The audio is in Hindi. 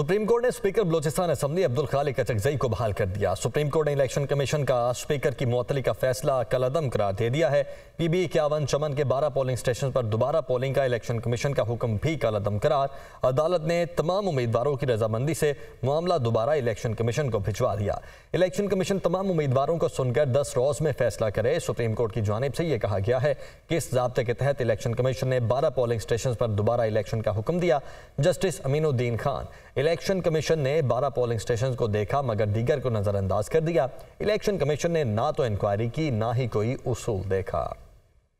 सुप्रीम कोर्ट ने स्पीकर बलोचिस्तान असम्बली अब्दुल खालिक अचकजई को बहाल कर दिया सुप्रीम कोर्ट ने इलेक्शन कमीशन का स्पीकर की मुतली का फैसला कलदम करार दे दिया है पीबी इक्यावन चमन के 12 पोलिंग स्टेशन पर दोबारा पोलिंग का इलेक्शन कमीशन का हुक्म भी कलदम करार अदालत ने तमाम उम्मीदवारों की रजामंदी से मामला दोबारा इलेक्शन कमीशन को भिजवा दिया इलेक्शन कमीशन तमाम उम्मीदवारों को सुनकर दस रोज में फैसला करे सुप्रीम कोर्ट की जानब से यह कहा गया है कि इस जबते के तहत इलेक्शन कमीशन ने बारह पोलिंग स्टेशन पर दोबारा इलेक्शन का हुक्म दिया justice Aminuddin Khan election commission ने 12 पोलिंग स्टेशन को देखा मगर दीगर को नज़रअंदाज कर दिया इलेक्शन कमीशन ने ना तो इंक्वायरी की ना ही कोई उसूल देखा